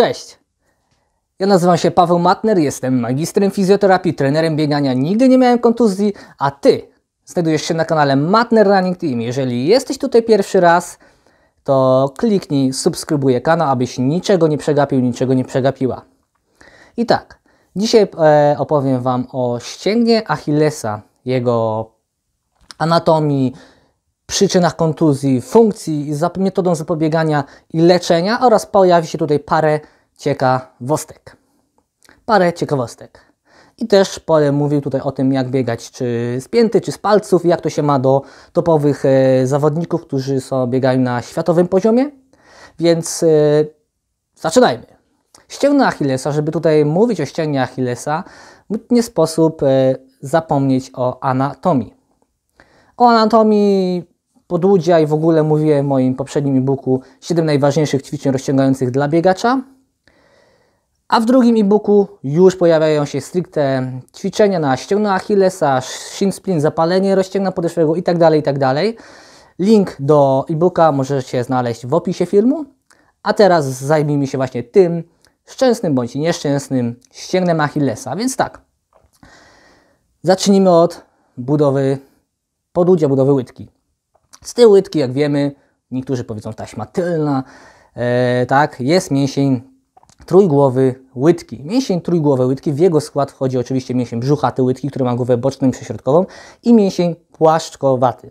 Cześć! Ja nazywam się Paweł Matner, jestem magistrem fizjoterapii, trenerem biegania, nigdy nie miałem kontuzji, a Ty znajdujesz się na kanale Matner Running Team. Jeżeli jesteś tutaj pierwszy raz, to kliknij subskrybuję kanał, abyś niczego nie przegapił, niczego nie przegapiła. I tak, dzisiaj e, opowiem Wam o ścięgnie Achillesa, jego anatomii, przyczynach kontuzji, funkcji, metodą zapobiegania i leczenia oraz pojawi się tutaj parę ciekawostek. Parę ciekawostek. I też Pole mówił tutaj o tym, jak biegać czy z pięty, czy z palców, jak to się ma do topowych e, zawodników, którzy są, biegają na światowym poziomie. Więc e, zaczynajmy. Ścięgna Achillesa, żeby tutaj mówić o ścięgnie Achillesa, nie sposób e, zapomnieć o anatomii. O anatomii podłudzia i w ogóle mówiłem w moim poprzednim e-booku 7 najważniejszych ćwiczeń rozciągających dla biegacza. A w drugim e-booku już pojawiają się stricte ćwiczenia na ścięgno Achillesa, shin splin, zapalenie rozcięgna podeszłego itd., tak itd. Tak Link do e-booka możecie znaleźć w opisie filmu. A teraz zajmijmy się właśnie tym szczęsnym bądź nieszczęsnym ścięgnem Achillesa. Więc tak, zacznijmy od budowy podłudzia, budowy łydki. Z tyłu łydki, jak wiemy, niektórzy powiedzą taśma tylna, e, tak, jest mięsień trójgłowy łydki. Mięsień trójgłowy łydki, w jego skład wchodzi oczywiście mięsień brzuchaty łydki, który ma głowę boczną i prześrodkową i mięsień płaszczkowaty.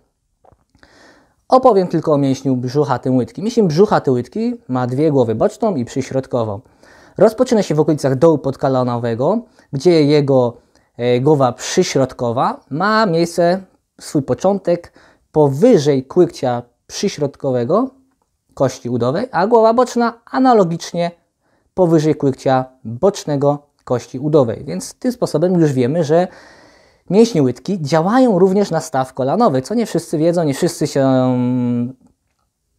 Opowiem tylko o mięśniu brzuchatym łydki. Mięsień brzuchaty łydki ma dwie głowy, boczną i przyśrodkową. Rozpoczyna się w okolicach dołu podkalanowego, gdzie jego e, głowa przyśrodkowa ma miejsce, swój początek powyżej kłykcia przyśrodkowego kości udowej, a głowa boczna analogicznie powyżej kłykcia bocznego kości udowej. Więc tym sposobem już wiemy, że mięśnie łydki działają również na staw kolanowy, co nie wszyscy wiedzą, nie wszyscy się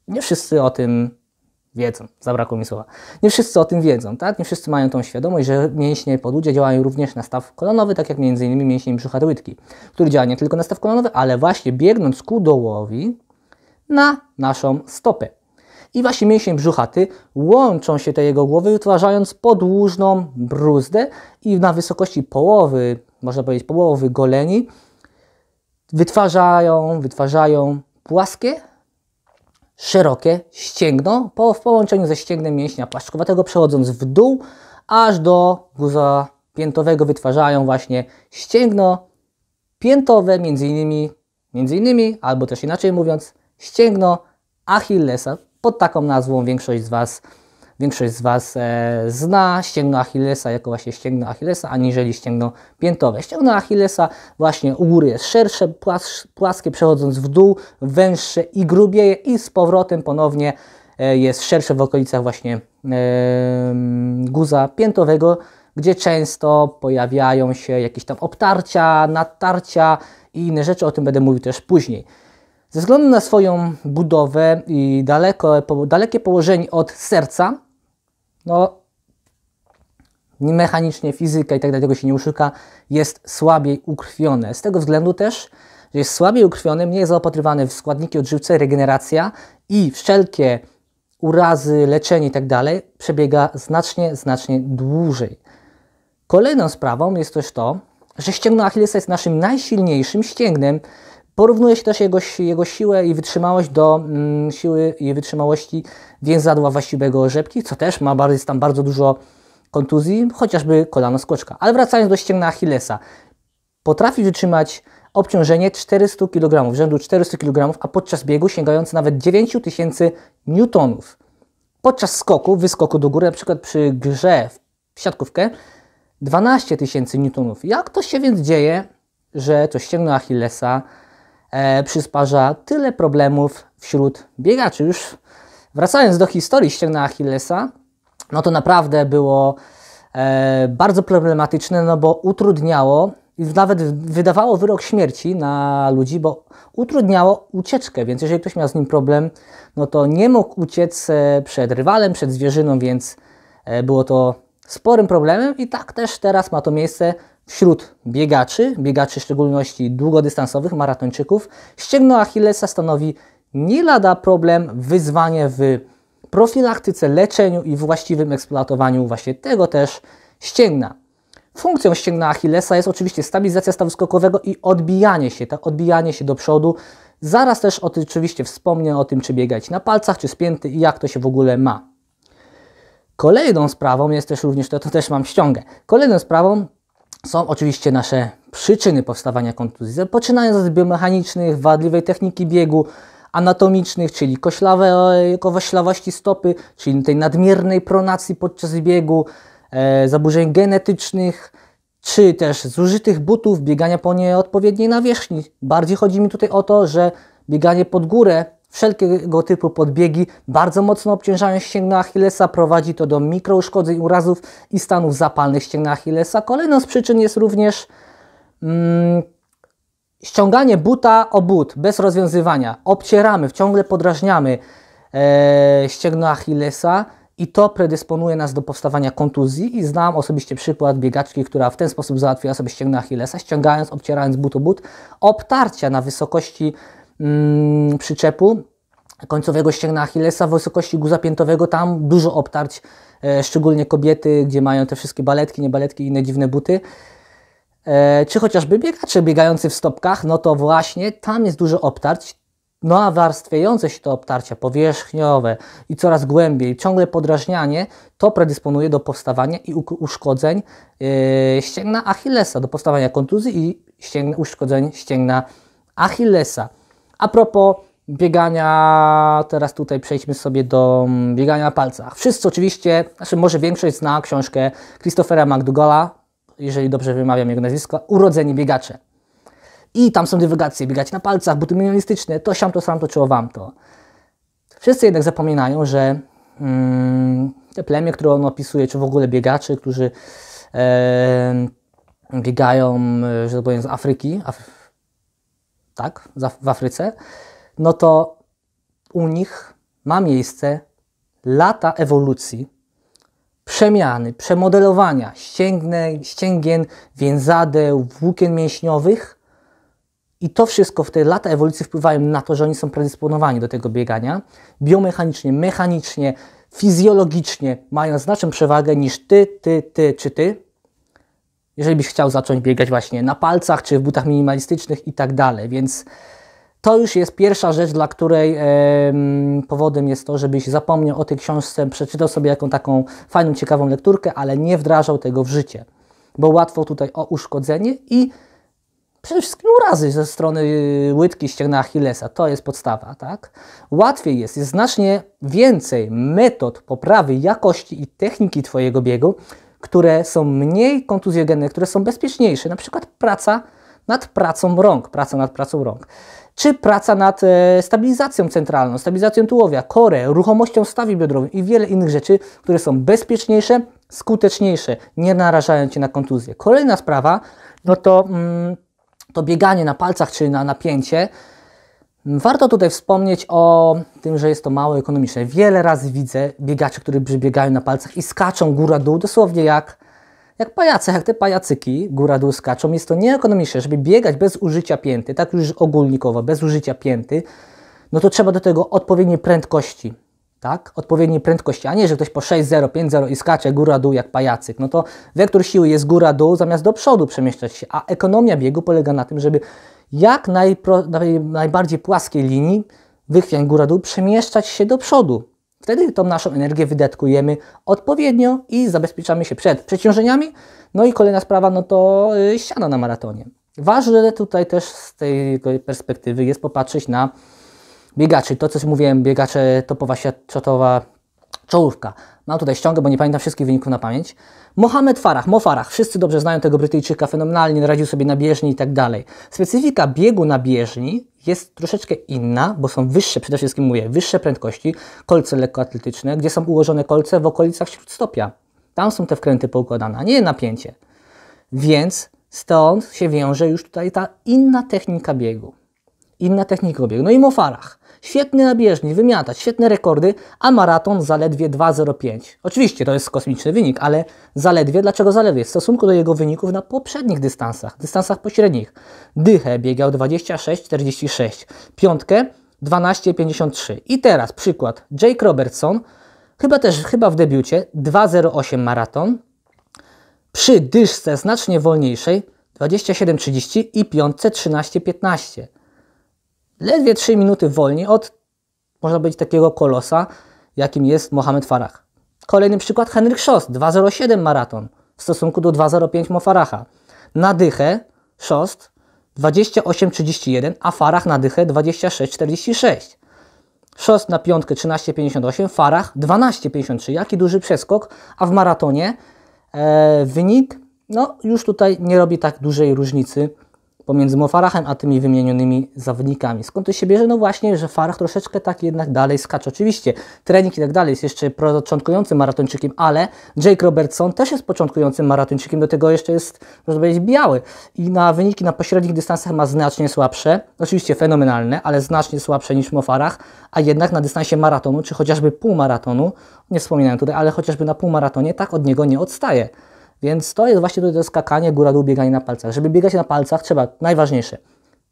nie wszyscy o tym wiedzą, zabrakło mi słowa. Nie wszyscy o tym wiedzą, tak? Nie wszyscy mają tą świadomość, że mięśnie podłudzie działają również na staw kolonowy, tak jak między innymi mięsień brzucha tyłki, który działa nie tylko na staw kolonowy, ale właśnie biegnąc ku dołowi na naszą stopę. I właśnie mięsień brzuchaty łączą się te jego głowy, wytwarzając podłużną bruzdę i na wysokości połowy, można powiedzieć połowy goleni, wytwarzają, wytwarzają płaskie, szerokie ścięgno po, w połączeniu ze ścięgnem mięśnia płaszczkowatego przechodząc w dół aż do guza piętowego wytwarzają właśnie ścięgno piętowe między innymi, między innymi albo też inaczej mówiąc ścięgno Achillesa. Pod taką nazwą większość z Was większość z Was e, zna ścięgno Achillesa jako właśnie ścięgno Achillesa, aniżeli ścięgno piętowe. Ścięgno Achillesa właśnie u góry jest szersze, płas, płaskie, przechodząc w dół, węższe i grubieje i z powrotem ponownie e, jest szersze w okolicach właśnie e, guza piętowego, gdzie często pojawiają się jakieś tam obtarcia, natarcia i inne rzeczy, o tym będę mówił też później. Ze względu na swoją budowę i daleko, dalekie położenie od serca, no mechanicznie, fizyka i tak dalej, tego się nie uszuka, jest słabiej ukrwione. Z tego względu też, że jest słabiej ukrwione, mniej zaopatrywane w składniki odżywcze, regeneracja i wszelkie urazy, leczenie i tak dalej przebiega znacznie, znacznie dłużej. Kolejną sprawą jest też to, że ścięgno Achillesa jest naszym najsilniejszym ścięgnem, Porównuje się też jego, jego siłę i wytrzymałość do mm, siły i wytrzymałości więzadła właściwego rzepki, co też ma bardzo, jest tam bardzo dużo kontuzji, chociażby kolano skoczka. Ale wracając do ścięgna Achillesa. Potrafi wytrzymać obciążenie 400 kg, rzędu 400 kg, a podczas biegu sięgające nawet 9000 newtonów. Podczas skoku, wyskoku do góry, na przykład przy grze w siatkówkę, 12 tysięcy newtonów. Jak to się więc dzieje, że to ścięgno Achillesa e, przysparza tyle problemów wśród biegaczy. Już wracając do historii ścięgna Achillesa, no to naprawdę było e, bardzo problematyczne, no bo utrudniało i nawet wydawało wyrok śmierci na ludzi, bo utrudniało ucieczkę, więc jeżeli ktoś miał z nim problem, no to nie mógł uciec e, przed rywalem, przed zwierzyną, więc e, było to sporym problemem i tak też teraz ma to miejsce wśród biegaczy, biegaczy w szczególności długodystansowych, maratończyków, ścięgno Achillesa stanowi nie lada problem, wyzwanie w profilaktyce, leczeniu i właściwym eksploatowaniu właśnie tego też ścięgna. Funkcją ścięgna Achillesa jest oczywiście stabilizacja stawu skokowego i odbijanie się, tak, odbijanie się do przodu. Zaraz też oczywiście wspomnę o tym, czy biegać na palcach, czy spięty i jak to się w ogóle ma. Kolejną sprawą jest też również, to, to też mam ściągę, kolejną sprawą są oczywiście nasze przyczyny powstawania kontuzji, poczynając od biomechanicznych, wadliwej techniki biegu, anatomicznych, czyli koślawości e, stopy, czyli tej nadmiernej pronacji podczas biegu, e, zaburzeń genetycznych, czy też zużytych butów, biegania po nieodpowiedniej nawierzchni. Bardziej chodzi mi tutaj o to, że bieganie pod górę Wszelkiego typu podbiegi bardzo mocno obciążają ścięgno Achillesa, prowadzi to do mikrouszkodzeń, urazów i stanów zapalnych ścięgna Achillesa. Kolejną z przyczyn jest również mm, ściąganie buta o but bez rozwiązywania. Obcieramy, ciągle podrażniamy e, ścięgno Achillesa i to predysponuje nas do powstawania kontuzji i znam osobiście przykład biegaczki, która w ten sposób załatwiła sobie ścięgno Achillesa, ściągając, obcierając but o but, obtarcia na wysokości Mm, przyczepu końcowego ścięgna Achillesa, wysokości guza piętowego, tam dużo obtarć, e, szczególnie kobiety, gdzie mają te wszystkie baletki, niebaletki i inne dziwne buty. E, czy chociażby biegacze biegający w stopkach, no to właśnie tam jest dużo obtarć, no a warstwiające się to obtarcia powierzchniowe i coraz głębiej, ciągle podrażnianie, to predysponuje do powstawania i uszkodzeń e, ścięgna Achillesa, do powstawania kontuzji i uszkodzeń ścięgna Achillesa. A propos biegania, teraz tutaj przejdźmy sobie do mm, biegania na palcach. Wszyscy oczywiście, znaczy może większość zna książkę Christophera McDougalla, jeżeli dobrze wymawiam jego nazwisko, Urodzeni biegacze. I tam są dywagacje, biegać na palcach, buty minimalistyczne, to siam to, sam to, czy wam to. Wszyscy jednak zapominają, że mm, te plemię, które on opisuje, czy w ogóle biegacze, którzy e, biegają, że to tak powiem, z Afryki, tak, w Afryce, no to u nich ma miejsce lata ewolucji, przemiany, przemodelowania ścięgne, ścięgien, więzadeł, włókien mięśniowych. I to wszystko w te lata ewolucji wpływają na to, że oni są predysponowani do tego biegania. Biomechanicznie, mechanicznie, fizjologicznie mają znaczną przewagę niż ty, ty, ty czy ty jeżeli byś chciał zacząć biegać właśnie na palcach czy w butach minimalistycznych i tak dalej. Więc to już jest pierwsza rzecz, dla której e, powodem jest to, żebyś zapomniał o tej książce, przeczytał sobie jaką taką fajną, ciekawą lekturkę, ale nie wdrażał tego w życie, bo łatwo tutaj o uszkodzenie i przede wszystkim urazy ze strony y, łydki ścięgna Achillesa. To jest podstawa, tak? Łatwiej jest, jest znacznie więcej metod poprawy jakości i techniki Twojego biegu które są mniej kontuzjogenne, które są bezpieczniejsze, na przykład praca nad pracą rąk, praca nad pracą rąk, czy praca nad e, stabilizacją centralną, stabilizacją tułowia, kore, ruchomością stawi biodrowej i wiele innych rzeczy, które są bezpieczniejsze, skuteczniejsze, nie narażają Cię na kontuzję. Kolejna sprawa, no to, mm, to bieganie na palcach czy na napięcie, Warto tutaj wspomnieć o tym, że jest to mało ekonomiczne. Wiele razy widzę biegaczy, którzy biegają na palcach i skaczą góra-dół, dosłownie jak, jak pajace, jak te pajacyki góra-dół skaczą. Jest to nieekonomiczne, żeby biegać bez użycia pięty, tak już ogólnikowo, bez użycia pięty, no to trzeba do tego odpowiedniej prędkości, tak? Odpowiedniej prędkości, a nie, że ktoś po 6-0, 5-0 i skacze góra-dół jak pajacyk. No to wektor siły jest góra-dół zamiast do przodu przemieszczać się, a ekonomia biegu polega na tym, żeby jak najpro, naj, najbardziej płaskiej linii, wychwiań góra-dół, przemieszczać się do przodu. Wtedy tą naszą energię wydatkujemy odpowiednio i zabezpieczamy się przed przeciążeniami. No i kolejna sprawa, no to yy, ściana na maratonie. Ważne tutaj też z tej perspektywy jest popatrzeć na biegaczy. To, co mówiłem, biegacze topowa, światowa, czołówka. Mam tutaj ściągę, bo nie pamiętam wszystkich wyników na pamięć. Mohamed Farah, Mo Farah, wszyscy dobrze znają tego Brytyjczyka, fenomenalnie no, radził sobie na bieżni i tak dalej. Specyfika biegu na bieżni jest troszeczkę inna, bo są wyższe, przede wszystkim mówię, wyższe prędkości, kolce lekkoatletyczne, gdzie są ułożone kolce w okolicach śródstopia. Tam są te wkręty poukładane, a nie napięcie. Więc stąd się wiąże już tutaj ta inna technika biegu inna technika biegu. No i Mo Farah. Świetny na bieżni, wymiatać, świetne rekordy, a maraton zaledwie 2.05. Oczywiście to jest kosmiczny wynik, ale zaledwie, dlaczego zaledwie? W stosunku do jego wyników na poprzednich dystansach, dystansach pośrednich. Dychę biegał 26.46, piątkę 12.53. I teraz przykład. Jake Robertson, chyba też chyba w debiucie, 2.08 maraton, przy dyszce znacznie wolniejszej 27.30 i piątce 13.15 ledwie 3 minuty wolniej od, można być takiego kolosa, jakim jest Mohamed Farah. Kolejny przykład Henryk Szost, 2.07 maraton w stosunku do 2.05 Faraha. Na dychę Schoss 28.31, a Farah na dychę 26.46. Szost na piątkę 13,58, Farah 12,53. Jaki duży przeskok, a w maratonie e, wynik no, już tutaj nie robi tak dużej różnicy pomiędzy Mofarachem a tymi wymienionymi zawodnikami. Skąd to się bierze? No właśnie, że farach troszeczkę tak jednak dalej skacze. Oczywiście trening i tak dalej jest jeszcze początkującym maratończykiem, ale Jake Robertson też jest początkującym maratończykiem, do tego jeszcze jest, można powiedzieć, biały i na wyniki na pośrednich dystansach ma znacznie słabsze, oczywiście fenomenalne, ale znacznie słabsze niż Mofarach, a jednak na dystansie maratonu, czy chociażby półmaratonu, nie wspominałem tutaj, ale chociażby na półmaratonie, tak od niego nie odstaje. Więc to jest właśnie to skakanie góra-dół, bieganie na palcach. Żeby biegać na palcach trzeba, najważniejsze,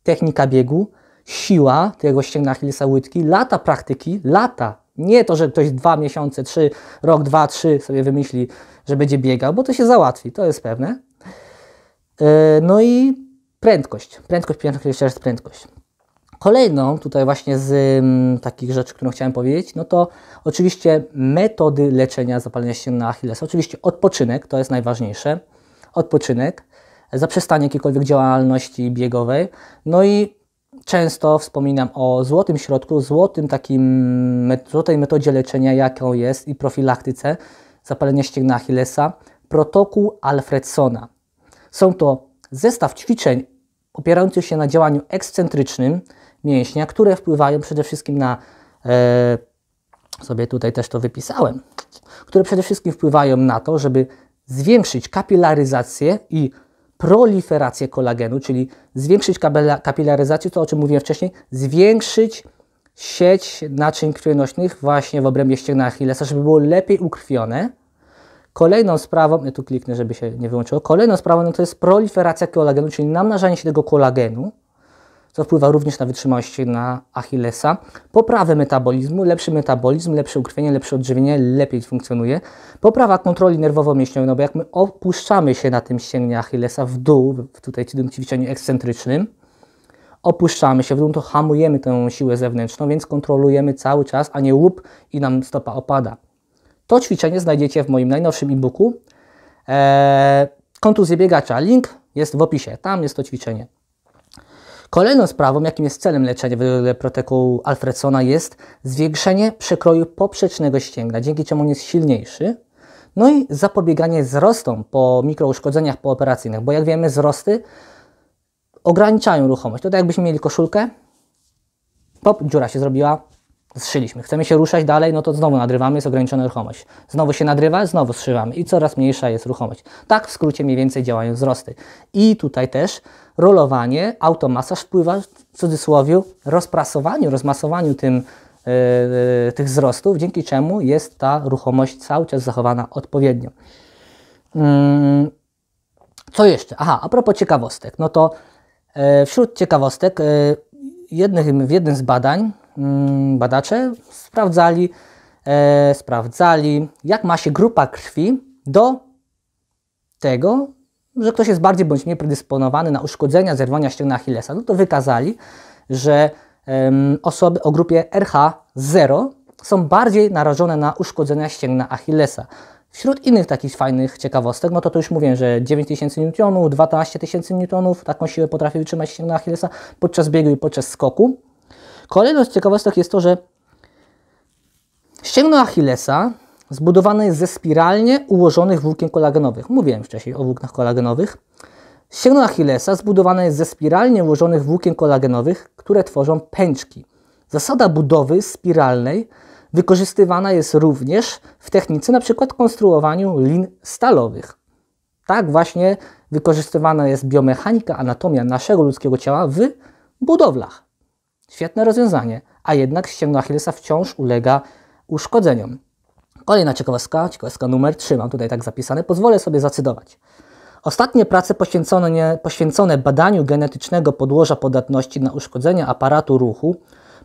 technika biegu, siła tego tak ścięgna Achillesa łydki, lata praktyki, lata. Nie to, że ktoś dwa miesiące, trzy, rok, dwa, trzy sobie wymyśli, że będzie biegał, bo to się załatwi, to jest pewne. E, no i prędkość, prędkość, prędkość, jeszcze raz prędkość. Kolejną tutaj właśnie z m, mm, takich rzeczy, którą chciałem powiedzieć, no to oczywiście metody leczenia zapalenia ścięgna Achillesa. Oczywiście odpoczynek, to jest najważniejsze. Odpoczynek, zaprzestanie jakiejkolwiek działalności biegowej. No i często wspominam o złotym środku, złotym takim, złotej metodzie leczenia, jaką jest i profilaktyce zapalenia ścięgna Achillesa, protokół Alfredsona. Są to zestaw ćwiczeń opierających się na działaniu ekscentrycznym, mięśnia, które wpływają przede wszystkim na, e, sobie tutaj też to wypisałem, które przede wszystkim wpływają na to, żeby zwiększyć kapilaryzację i proliferację kolagenu, czyli zwiększyć kapilaryzację, to o czym mówiłem wcześniej, zwiększyć sieć naczyń krwionośnych właśnie w obrębie ścięgna Achillesa, żeby było lepiej ukrwione. Kolejną sprawą, ja tu kliknę, żeby się nie wyłączyło, kolejną sprawą no to jest proliferacja kolagenu, czyli namnażanie się tego kolagenu, co wpływa również na wytrzymałość na Achillesa, poprawę metabolizmu, lepszy metabolizm, lepsze ukrwienie, lepsze odżywienie, lepiej funkcjonuje, poprawa kontroli nerwowo-mięśniowej, no bo jak my opuszczamy się na tym ścięgnie Achillesa w dół, tutaj w tym ćwiczeniu ekscentrycznym, opuszczamy się w dół, to hamujemy tę siłę zewnętrzną, więc kontrolujemy cały czas, a nie łup i nam stopa opada. To ćwiczenie znajdziecie w moim najnowszym e-booku. Eee, kontuzje biegacza. Link jest w opisie. Tam jest to ćwiczenie. Kolejną sprawą, jakim jest celem leczenia wedle protokołu Alfredsona jest zwiększenie przekroju poprzecznego ścięgna, dzięki czemu on jest silniejszy, no i zapobieganie wzrostom po mikrouszkodzeniach pooperacyjnych, bo jak wiemy wzrosty ograniczają ruchomość. tak jakbyśmy mieli koszulkę, pop, dziura się zrobiła, zszyliśmy. Chcemy się ruszać dalej, no to znowu nadrywamy, jest ograniczona ruchomość. Znowu się nadrywa, znowu zszywamy i coraz mniejsza jest ruchomość. Tak w skrócie mniej więcej działają wzrosty. I tutaj też rolowanie, automasaż wpływa w cudzysłowie rozprasowaniu, rozmasowaniu tym, yy, tych wzrostów, dzięki czemu jest ta ruchomość cały czas zachowana odpowiednio. Yy, co jeszcze? Aha, a propos ciekawostek, no to yy, wśród ciekawostek jednych, w jednym z badań Mm, badacze sprawdzali, e, sprawdzali, jak ma się grupa krwi do tego, że ktoś jest bardziej bądź mniej predysponowany na uszkodzenia, zerwania ścięgna Achillesa. No to wykazali, że e, osoby o grupie RH0 są bardziej narażone na uszkodzenia ścięgna Achillesa. Wśród innych takich fajnych ciekawostek, no to to już mówię, że 9000 N, 12000 N, taką siłę potrafi wytrzymać ścięgna Achillesa podczas biegu i podczas skoku. Kolejną z ciekawostek jest to, że ścięgno Achillesa zbudowane jest ze spiralnie ułożonych włókien kolagenowych. Mówiłem wcześniej o włóknach kolagenowych. Ścięgno Achillesa zbudowane jest ze spiralnie ułożonych włókien kolagenowych, które tworzą pęczki. Zasada budowy spiralnej wykorzystywana jest również w technice np. konstruowaniu lin stalowych. Tak właśnie wykorzystywana jest biomechanika, anatomia naszego ludzkiego ciała w budowlach. Świetne rozwiązanie, a jednak ścięgno Achillesa wciąż ulega uszkodzeniom. Kolejna ciekawostka, ciekawostka numer 3, mam tutaj tak zapisane, pozwolę sobie zacytować. Ostatnie prace poświęcone, poświęcone badaniu genetycznego podłoża podatności na uszkodzenia aparatu ruchu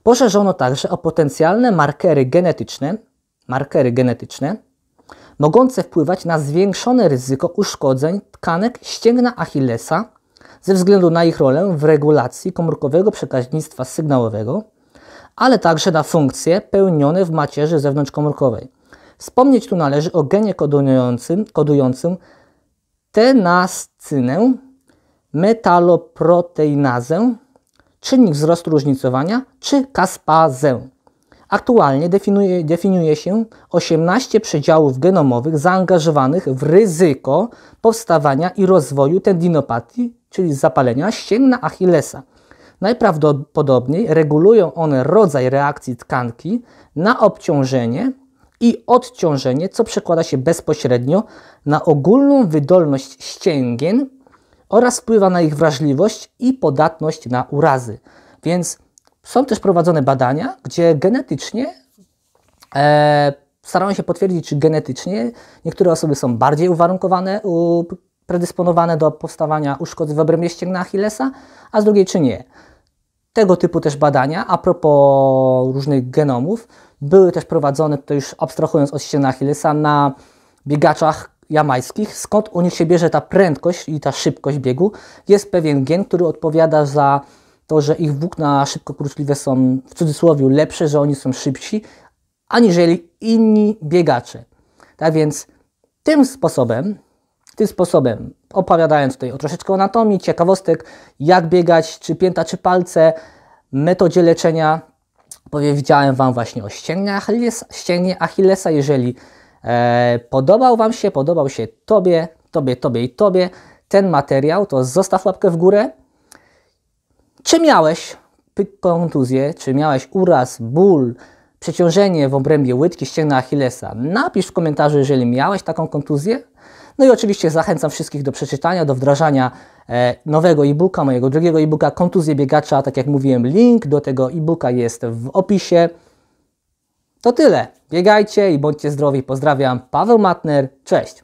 poszerzono także o potencjalne markery genetyczne, markery genetyczne mogące wpływać na zwiększone ryzyko uszkodzeń tkanek ścięgna Achillesa ze względu na ich rolę w regulacji komórkowego przekaźnictwa sygnałowego, ale także na funkcje pełnione w macierzy zewnątrzkomórkowej. Wspomnieć tu należy o genie kodującym, kodującym tenascynę, metaloproteinazę, czynnik wzrostu różnicowania czy kaspazę. Aktualnie definiuje, definiuje, się 18 przedziałów genomowych zaangażowanych w ryzyko powstawania i rozwoju tendinopatii czyli zapalenia ścięgna Achillesa. Najprawdopodobniej regulują one rodzaj reakcji tkanki na obciążenie i odciążenie, co przekłada się bezpośrednio na ogólną wydolność ścięgien oraz wpływa na ich wrażliwość i podatność na urazy. Więc są też prowadzone badania, gdzie genetycznie e, starają się potwierdzić, czy genetycznie niektóre osoby są bardziej uwarunkowane u predysponowane do powstawania uszkodzeń w obrębie ścięgna Achillesa, a z drugiej czy nie. Tego typu też badania, a propos różnych genomów, były też prowadzone, to już abstrahując od ścięgna Achillesa, na biegaczach jamajskich, skąd u nich się bierze ta prędkość i ta szybkość biegu. Jest pewien gen, który odpowiada za to, że ich włókna szybko kruczliwe są w cudzysłowie lepsze, że oni są szybsi, aniżeli inni biegacze. Tak więc tym sposobem tym sposobem, opowiadając tutaj o troszeczkę anatomii, ciekawostek, jak biegać, czy pięta, czy palce, metodzie leczenia, powiedziałem Wam właśnie o ścięgnie Achillesa. Ścięgnie Achillesa. Jeżeli e, podobał Wam się, podobał się Tobie, Tobie, Tobie i Tobie ten materiał, to zostaw łapkę w górę. Czy miałeś kontuzję, czy miałeś uraz, ból, przeciążenie w obrębie łydki ścięgna Achillesa? Napisz w komentarzu, jeżeli miałeś taką kontuzję. No i oczywiście zachęcam wszystkich do przeczytania, do wdrażania e, nowego e-booka, mojego drugiego e-booka Kontuzje biegacza. Tak jak mówiłem, link do tego e-booka jest w opisie. To tyle. Biegajcie i bądźcie zdrowi. Pozdrawiam. Paweł Matner. Cześć.